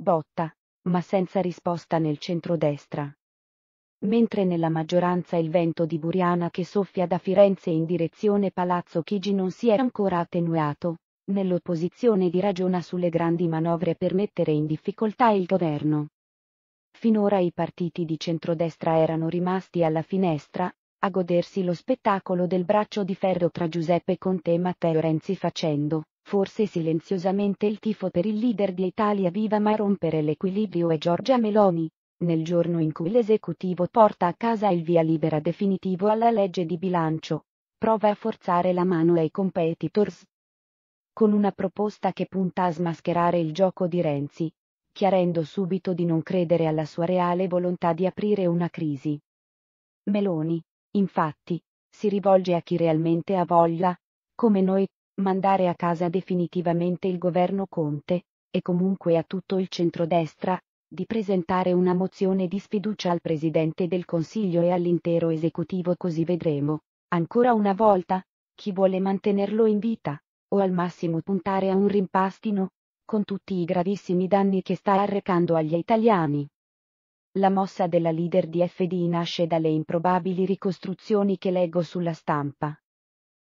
botta, ma senza risposta nel centrodestra. Mentre nella maggioranza il vento di Buriana che soffia da Firenze in direzione Palazzo Chigi non si è ancora attenuato, nell'opposizione di ragiona sulle grandi manovre per mettere in difficoltà il governo. Finora i partiti di centrodestra erano rimasti alla finestra, a godersi lo spettacolo del braccio di ferro tra Giuseppe Conte e Matteo Renzi facendo, forse silenziosamente il tifo per il leader di Italia Viva ma a rompere l'equilibrio è Giorgia Meloni. Nel giorno in cui l'esecutivo porta a casa il via libera definitivo alla legge di bilancio, prova a forzare la mano ai competitors. Con una proposta che punta a smascherare il gioco di Renzi, chiarendo subito di non credere alla sua reale volontà di aprire una crisi. Meloni, infatti, si rivolge a chi realmente ha voglia, come noi, mandare a casa definitivamente il governo Conte, e comunque a tutto il centrodestra, di presentare una mozione di sfiducia al Presidente del Consiglio e all'intero esecutivo così vedremo, ancora una volta, chi vuole mantenerlo in vita, o al massimo puntare a un rimpastino, con tutti i gravissimi danni che sta arrecando agli italiani. La mossa della leader di FD nasce dalle improbabili ricostruzioni che leggo sulla stampa,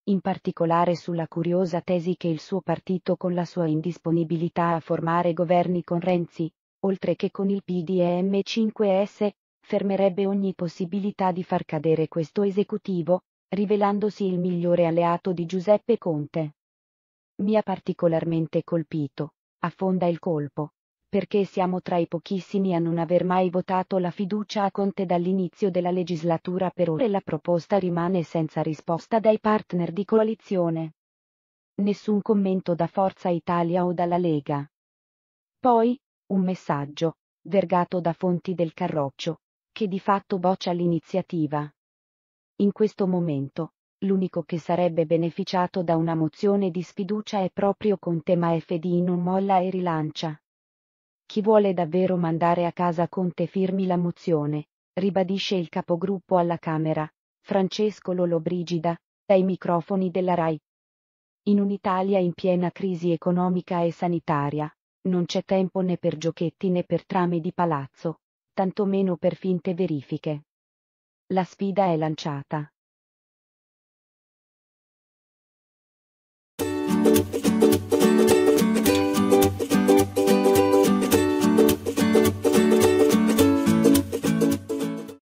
in particolare sulla curiosa tesi che il suo partito con la sua indisponibilità a formare governi con Renzi, oltre che con il PDM5S, fermerebbe ogni possibilità di far cadere questo esecutivo, rivelandosi il migliore alleato di Giuseppe Conte. Mi ha particolarmente colpito, affonda il colpo, perché siamo tra i pochissimi a non aver mai votato la fiducia a Conte dall'inizio della legislatura per ora e la proposta rimane senza risposta dai partner di coalizione. Nessun commento da Forza Italia o dalla Lega. Poi, un messaggio, vergato da fonti del Carroccio, che di fatto boccia l'iniziativa. In questo momento, l'unico che sarebbe beneficiato da una mozione di sfiducia è proprio Conte ma FD non molla e rilancia. Chi vuole davvero mandare a casa Conte firmi la mozione, ribadisce il capogruppo alla Camera, Francesco Lollobrigida, dai microfoni della RAI. In un'Italia in piena crisi economica e sanitaria, non c'è tempo né per giochetti né per trame di palazzo, tantomeno per finte verifiche. La sfida è lanciata.